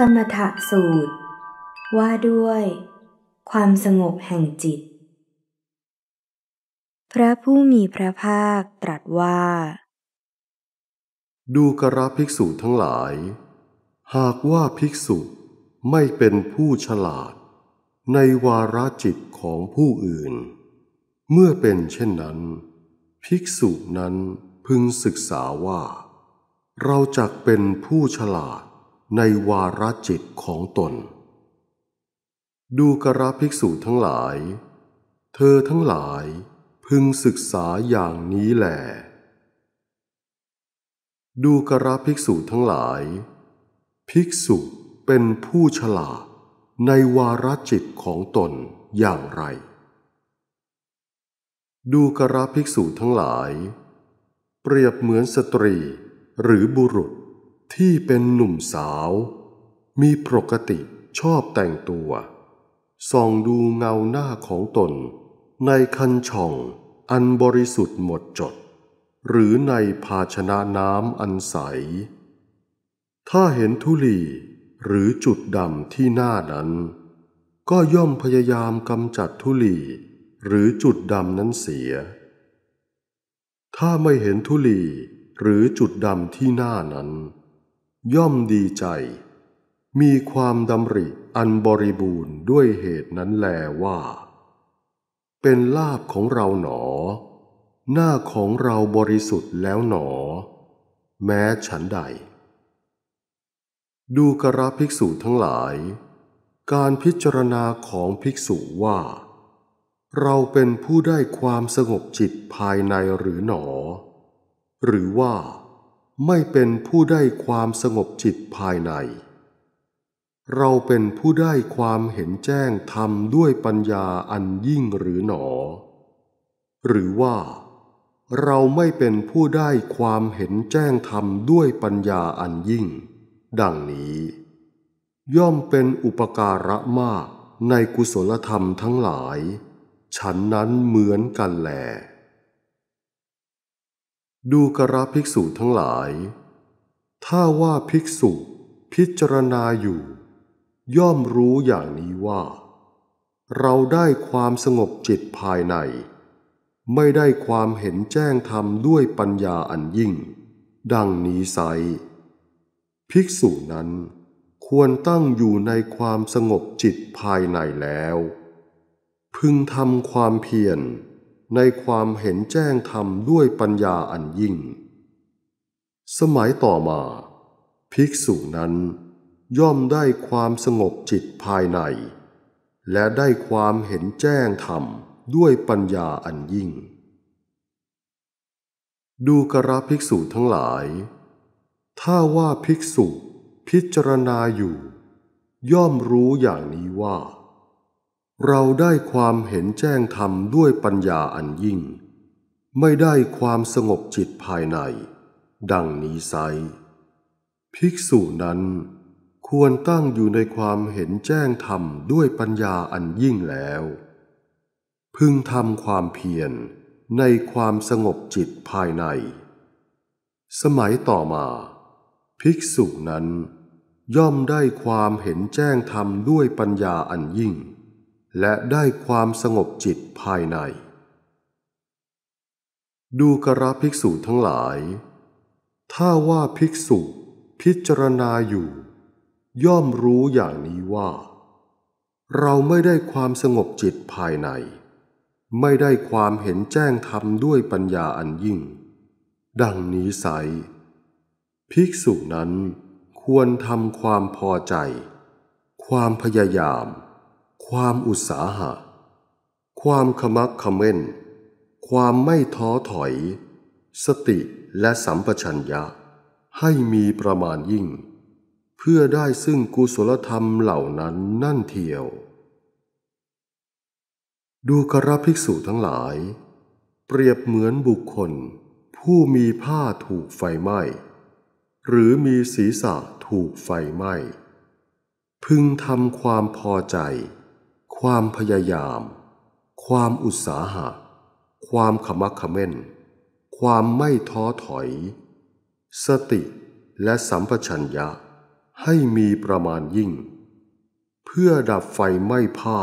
สมถะสูตร ว่าด้วย ความสงบแห่งจิต พระผู้มีพระภาคตรัสว่า ดูกระภิกษุทั้งหลาย หากว่าภิกษุไม่เป็นผู้ฉลาด ในวาระจิตของผู้อื่น เมื่อเป็นเช่นนั้น ภิกษุนั้นพึงศึกษาว่า เราจักเป็นผู้ฉลาดในวาระจิตของตน ดูกระภิกษุทั้งหลาย เธอทั้งหลายพึงศึกษาอย่างนี้แหลดูกระภิกษุทั้งหลาย ภิกษุเป็นผู้ฉลาดในวาระจิตของตนอย่างไร ดูกระภิกษุทั้งหลาย เปรียบเหมือนสตรีหรือบุรุษที่เป็นหนุ่มสาว มีปกติชอบแต่งตัว ส่องดูเงาหน้าของตนในคันช่องอันบริสุทธิ์หมดจด หรือในภาชนะน้ำอันใสถ้าเห็นทุลีหรือจุดดำที่หน้านั้น ก็ย่อมพยายามกำจัดทุลีหรือจุดดำนั้นเสีย ถ้าไม่เห็นทุลีหรือจุดดำที่หน้านั้นย่อมดีใจ มีความดำริอันบริบูรณ์ด้วยเหตุนั้นแลว่า เป็นลาบของเราหนอ หน้าของเราบริสุทธิ์แล้วหนอ แม้ฉันใด ดูกระภิกษุทั้งหลาย การพิจารณาของภิกษุว่า เราเป็นผู้ได้ความสงบจิตภายในหรือหนอ หรือว่าไม่เป็นผู้ได้ความสงบจิตภายใน เราเป็นผู้ได้ความเห็นแจ้งธรรมด้วยปัญญาอันยิ่งหรือหนอ หรือว่า เราไม่เป็นผู้ได้ความเห็นแจ้งธรรมด้วยปัญญาอันยิ่ง ดังนี้ ย่อมเป็นอุปการะมากในกุศลธรรมทั้งหลาย ฉันนั้นเหมือนกันแหละดูกระภิกษุทั้งหลาย ถ้าว่าภิกษุ พิจารณาอยู่ ย่อมรู้อย่างนี้ว่า เราได้ความสงบจิตภายใน ไม่ได้ความเห็นแจ้งธรรมด้วยปัญญาอันยิ่ง ดังนี้ไซ ภิกษุนั้นควรตั้งอยู่ในความสงบจิตภายในแล้ว พึงทำความเพียรในความเห็นแจ้งธรรมด้วยปัญญาอันยิ่ง สมัยต่อมา ภิกษุนั้นย่อมได้ความสงบจิตภายใน และได้ความเห็นแจ้งธรรมด้วยปัญญาอันยิ่ง ดูกระภิกษุทั้งหลาย ถ้าว่าภิกษุพิจารณาอยู่ ย่อมรู้อย่างนี้ว่าเราได้ความเห็นแจ้งธรรมด้วยปัญญาอันยิ่ง ไม่ได้ความสงบจิตภายใน ดังนี้ไซภิกษุนั้น ควรตั้งอยู่ในความเห็นแจ้งธรรมด้วยปัญญาอันยิ่งแล้ว พึงทำความเพียรในความสงบจิตภายใน สมัยต่อมา ภิกษุนั้น ย่อมได้ความเห็นแจ้งธรรมด้วยปัญญาอันยิ่งและได้ความสงบจิตภายใน ดูกระภิกษุทั้งหลาย ถ้าว่าภิกษุพิจารณาอยู่ ย่อมรู้อย่างนี้ว่า เราไม่ได้ความสงบจิตภายใน ไม่ได้ความเห็นแจ้งธรรมด้วยปัญญาอันยิ่ง ดังนี้ใสภิกษุนั้นควรทำความพอใจ ความพยายามความอุตสาหะ ความขมักขม้น ความไม่ท้อถอย สติและสัมปชัญญะให้มีประมาณยิ่ง เพื่อได้ซึ่งกุศลธรรมเหล่านั้นนั่นเทียว ดูกระภิกษุทั้งหลาย เปรียบเหมือนบุคคล ผู้มีผ้าถูกไฟไหม้ หรือมีศีรษะถูกไฟไหม้ พึงทำความพอใจความพยายาม ความอุตสาหะ ความขมักขม้นความไม่ท้อถอย สติ และสัมปชัญญะให้มีประมาณยิ่ง เพื่อดับไฟไหม้ผ้า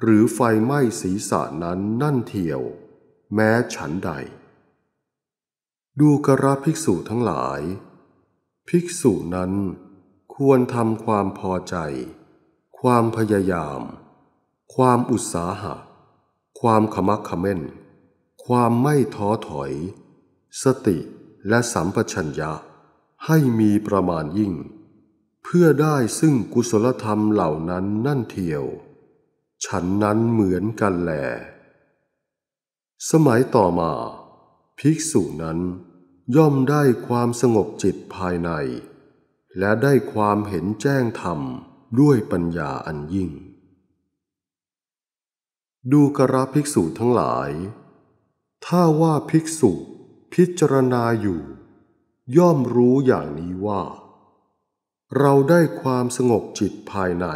หรือไฟไหม้ศีรษะนั้นนั่นเทียวแม้ฉันใด ดูกระภิกษุทั้งหลาย ภิกษุนั้นควรทำความพอใจ ความพยายามความอุตสาหะ ความขมักขม้นความไม่ท้อถอย สติและสัมปชัญญะให้มีประมาณยิ่ง เพื่อได้ซึ่งกุศลธรรมเหล่านั้นนั่นเทียว ฉันนั้นเหมือนกันแหลสมัยต่อมา ภิกษุนั้นย่อมได้ความสงบจิตภายใน และได้ความเห็นแจ้งธรรมด้วยปัญญาอันยิ่งดูกระภิกษุทั้งหลาย ถ้าว่าภิกษุพิจารณาอยู่ ย่อมรู้อย่างนี้ว่า เราได้ความสงบจิตภายใน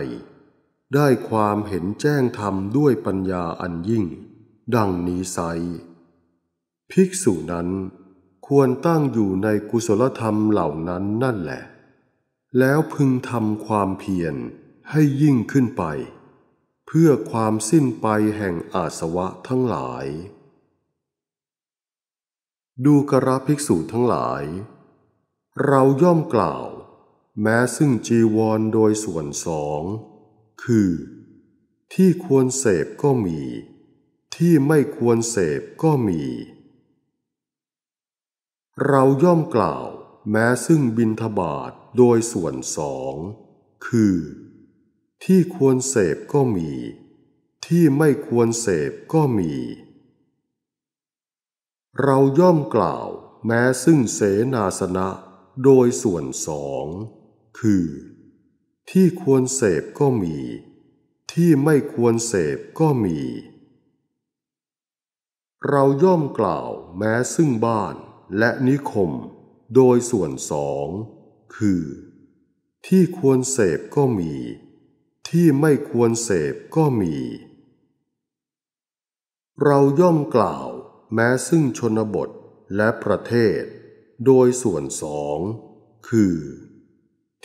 ได้ความเห็นแจ้งธรรมด้วยปัญญาอันยิ่ง ดังนี้ไซภิกษุนั้นควรตั้งอยู่ในกุศลธรรมเหล่านั้นนั่นแหละ แล้วพึงทำความเพียรให้ยิ่งขึ้นไปเพื่อความสิ้นไปแห่งอาสวะทั้งหลาย ดูกระภิกษุทั้งหลาย เราย่อมกล่าว แม้ซึ่งจีวรโดยส่วนสอง คือ ที่ควรเสพก็มี ที่ไม่ควรเสพก็มี เราย่อมกล่าว แม้ซึ่งบินทบาทโดยส่วนสอง คือที่ควรเสพก็มี ที่ไม่ควรเสพก็มี เราย่อมกล่าวแม้ซึ่งเสนาสนะโดยส่วนสอง คือ ที่ควรเสพก็มี ที่ไม่ควรเสพก็มี เราย่อมกล่าวแม้ซึ่งบ้านและนิคม โดยส่วนสอง คือ ที่ควรเสพก็มีที่ไม่ควรเสพก็มี เราย่อมกล่าวแม้ซึ่งชนบทและประเทศ โดยส่วนสองคือ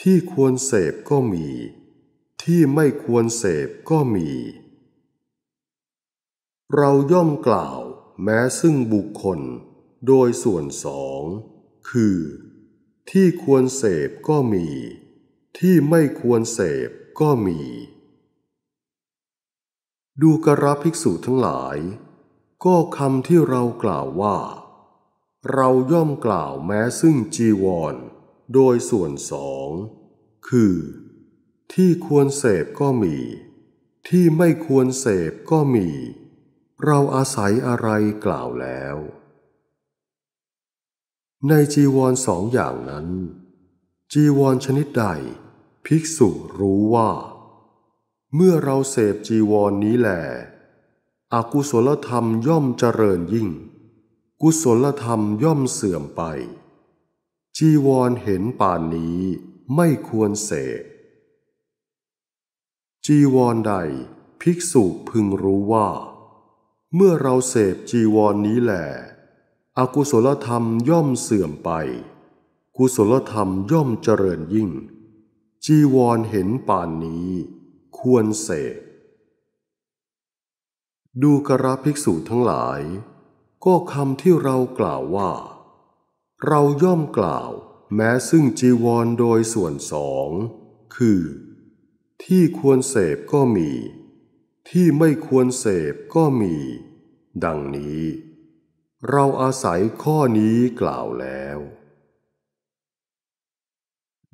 ที่ควรเสพก็มี ที่ไม่ควรเสพก็มี เราย่อมกล่าวแม้ซึ่งบุคคลโดยส่วนสองคือ ที่ควรเสพก็มี ที่ไม่ควรเสพก็มี ดูกระภิกษุทั้งหลาย ก็คำที่เรากล่าวว่า เราย่อมกล่าวแม้ซึ่งจีวร โดยส่วนสองคือ ที่ควรเสพก็มี ที่ไม่ควรเสพก็มี เราอาศัยอะไรกล่าวแล้ว ในจีวรสองอย่างนั้น จีวรชนิดใดภิกษุรู้ว่า เมื่อเราเสพจีวรนนี้แหละอากุศลธรรมย่อมเจริญยิ่ง กุศลธรรมย่อมเสื่อมไป จีวรเห็นป่านนี้ไม่ควรเสพจีวรใด ภิกษุพึงรู้ว่า เมื่อเราเสพจีวรนนี้แหละอากุศลธรรมย่อมเสื่อมไป กุศลธรรมย่อมเจริญยิ่งจีวรเห็นป่านนี้ ควรเสกดูกระภิกษุทั้งหลาย ก็คำที่เรากล่าวว่า เราย่อมกล่าวแม้ซึ่งจีวรโดยส่วนสอง คือ ที่ควรเสพก็มี ที่ไม่ควรเสพก็มี ดังนี้ เราอาศัยข้อนี้กล่าวแล้ว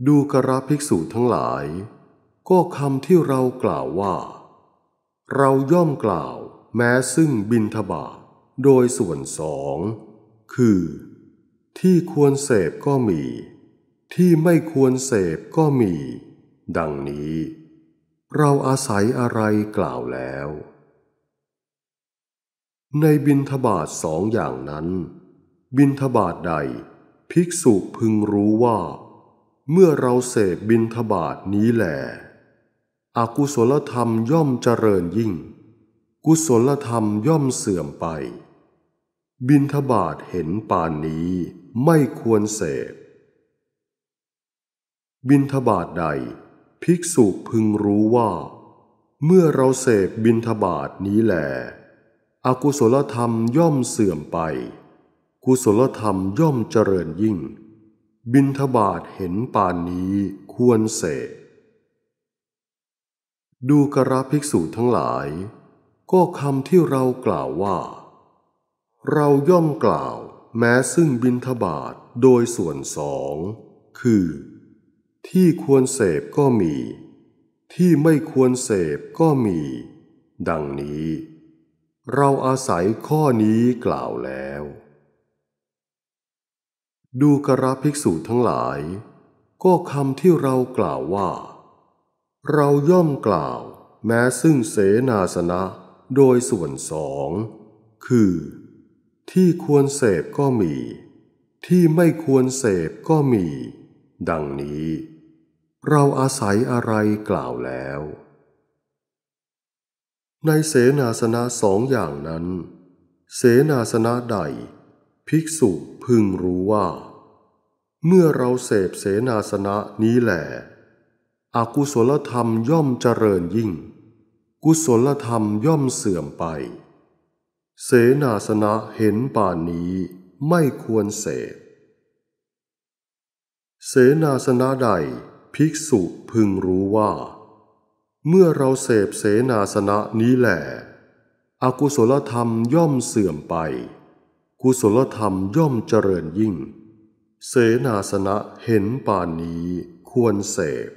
ดูกระภิกษุทั้งหลาย ก็คำที่เรากล่าวว่า เราย่อมกล่าว แม้ซึ่งบินทบาทโดยส่วนสองคือ ที่ควรเสพก็มี ที่ไม่ควรเสพก็มี ดังนี้ เราอาศัยอะไรกล่าวแล้ว ในบินทบาทสองอย่างนั้น บินทบาทใด ภิกษุพึงรู้ว่าเมื่อเราเสพบินทบาทนี้แหละอกุศลธรรมย่อมเจริญยิ่ง กุศลธรรมย่อมเสื่อมไป บินทบาทเห็นป่านนี้ไม่ควรเสพบินทบาทใด ภิกษุพึงรู้ว่า เมื่อเราเสพบินทบาทนี้แหละอกุศลธรรมย่อมเสื่อมไป กุศลธรรมย่อมเจริญยิ่งบินทบาทเห็นป่านนี้ควรเสกดูกระภิกษุทั้งหลายก็คำที่เรากล่าวว่า เราย่อมกล่าว แม้ซึ่งบินทบาทโดยส่วนสอง คือที่ควรเสพก็มี ที่ไม่ควรเสพก็มี ดังนี้เราอาศัยข้อนี้กล่าวแล้วดูกระภิกษุทั้งหลาย ก็คำที่เรากล่าวว่า เราย่อมกล่าว แม้ซึ่งเสนาสนะโดยส่วนสอง คือ ที่ควรเสพก็มี ที่ไม่ควรเสพก็มี ดังนี้ เราอาศัยอะไรกล่าวแล้ว ในเสนาสนะสองอย่างนั้น เสนาสนะใดภิกษุพึงรู้ว่า เมื่อเราเสพเสนาสนะนี้แหละอากุศลธรรมย่อมเจริญยิ่ง กุศลธรรมย่อมเสื่อมไป เสนาสนะเห็นป่านนี้ไม่ควรเสพเสนาสนะใด ภิกษุพึงรู้ว่า เมื่อเราเสพเสนาสนะนี้แหละอกุศลธรรมย่อมเสื่อมไปกุศลธรรมย่อมเจริญยิ่ง เสนาสนะเห็นป่านนี้ควรเสพ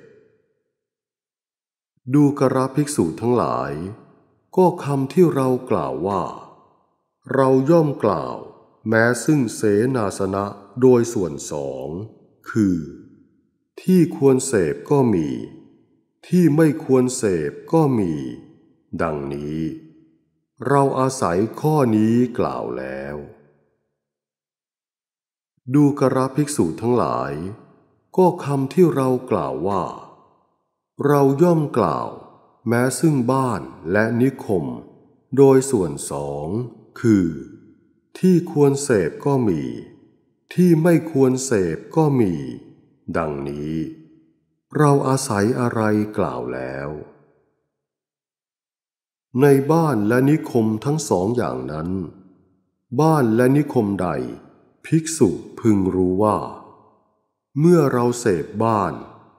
ดูกระภิกษุทั้งหลาย ก็คำที่เรากล่าวว่า เราย่อมกล่าว แม้ซึ่งเสนาสนะโดยส่วนสอง คือ ที่ควรเสพก็มี ที่ไม่ควรเสพก็มี ดังนี้ เราอาศัยข้อนี้กล่าวแล้วดูกระภิกษุทั้งหลาย ก็คำที่เรากล่าวว่า เราย่อมกล่าวแม้ซึ่งบ้านและนิคม โดยส่วนสอง คือ ที่ควรเสพก็มี ที่ไม่ควรเสพก็มี ดังนี้ เราอาศัยอะไรกล่าวแล้ว ในบ้านและนิคมทั้งสองอย่างนั้น บ้านและนิคมใดภิกษุพึงรู้ว่า เมื่อเราเสพบ้าน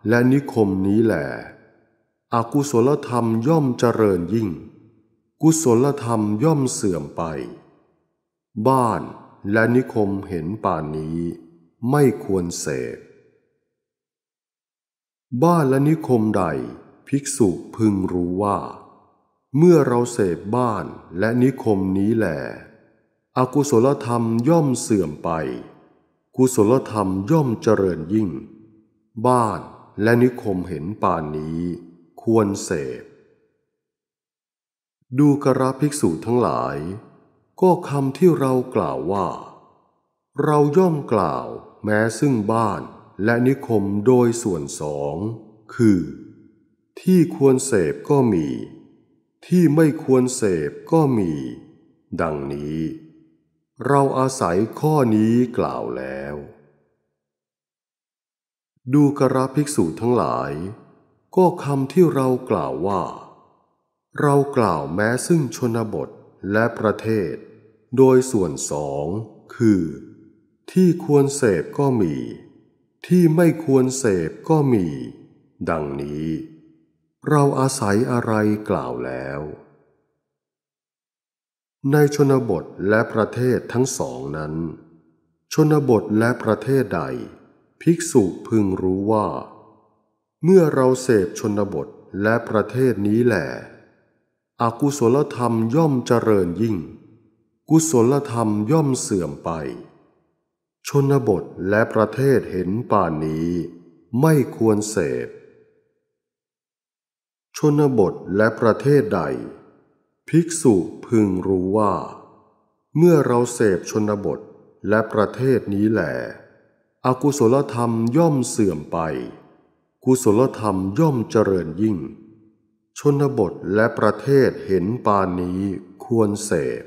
และนิคมนี้แหละอกุศลธรรมย่อมเจริญยิ่ง กุศลธรรมย่อมเสื่อมไป บ้านและนิคมเห็นป่านนี้ไม่ควรเสพบ้านและนิคมใด ภิกษุพึงรู้ว่า เมื่อเราเสพบ้านและนิคมนี้แหละอากุศลธรรมย่อมเสื่อมไป กุศลธรรมย่อมเจริญยิ่ง บ้านและนิคมเห็นป่านนี้ ควรเสพ ดูกระภิกษุทั้งหลาย ก็คำที่เรากล่าวว่า เราย่อมกล่าว แม้ซึ่งบ้านและนิคมโดยส่วนสองคือ ที่ควรเสพก็มี ที่ไม่ควรเสพก็มี ดังนี้เราอาศัยข้อนี้กล่าวแล้ว ดูกระภิกษุทั้งหลาย ก็คำที่เรากล่าวว่า เรากล่าวแม้ซึ่งชนบทและประเทศ โดยส่วนสองคือ ที่ควรเสพก็มี ที่ไม่ควรเสพก็มี ดังนี้เราอาศัยอะไรกล่าวแล้วในชนบทและประเทศทั้งสองนั้น ชนบทและประเทศใด ภิกษุพึงรู้ว่า เมื่อเราเสพชนบทและประเทศนี้แหละอากุศลธรรมย่อมเจริญยิ่ง กุศลธรรมย่อมเสื่อมไป ชนบทและประเทศเห็นป่านนี้ ไม่ควรเสพชนบทและประเทศใดภิกษุพึงรู้ว่า เมื่อเราเสพชนบทและประเทศนี้แหละอากุศลธรรมย่อมเสื่อมไป กุศลธรรมย่อมเจริญยิ่ง ชนบทและประเทศเห็นปานนี้ควรเสพ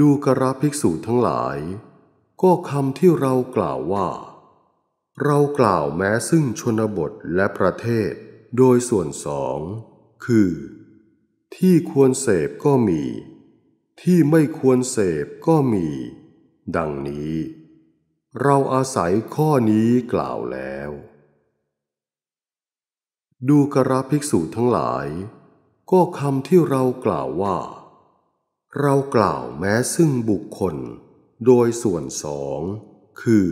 ดูกระภิกษุทั้งหลาย ก็คำที่เรากล่าวว่า เรากล่าวแม้ซึ่งชนบทและประเทศโดยส่วนสองคือที่ควรเสพก็มี ที่ไม่ควรเสพก็มี ดังนี้ เราอาศัยข้อนี้กล่าวแล้ว ดูกระภิกษุทั้งหลาย ก็คำที่เรากล่าวว่า เรากล่าวแม้ซึ่งบุคคล โดยส่วนสอง คือ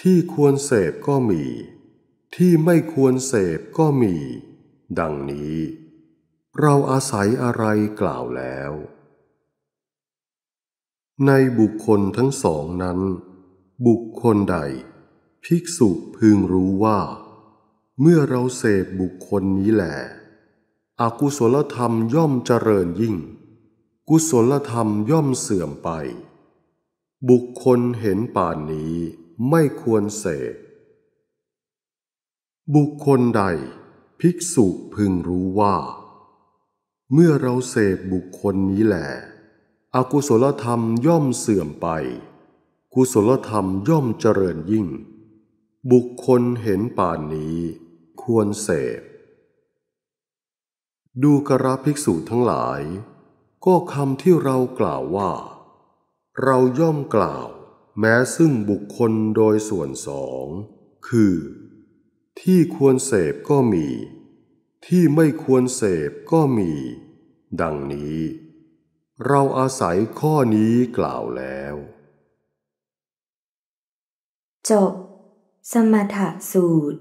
ที่ควรเสพก็มี ที่ไม่ควรเสพก็มี ดังนี้เราอาศัยอะไรกล่าวแล้ว ในบุคคลทั้งสองนั้น บุคคลใด ภิกษุพึงรู้ว่า เมื่อเราเสพบุคคลนี้แหละอากุศลธรรมย่อมเจริญยิ่ง กุศลธรรมย่อมเสื่อมไป บุคคลเห็นป่านนี้ไม่ควรเสพบุคคลใด ภิกษุพึงรู้ว่าเมื่อเราเสพบุคคลนี้แหละอากุศลธรรมย่อมเสื่อมไป กุศลธรรมย่อมเจริญยิ่ง บุคคลเห็นป่านนี้ ควรเสพ ดูกระภิกษุทั้งหลาย ก็คำที่เรากล่าวว่า เราย่อมกล่าว แม้ซึ่งบุคคลโดยส่วนสอง คือ ที่ควรเสพก็มีที่ไม่ควรเสพก็มี ดังนี้ เราอาศัยข้อนี้กล่าวแล้ว จบสมถะสูตร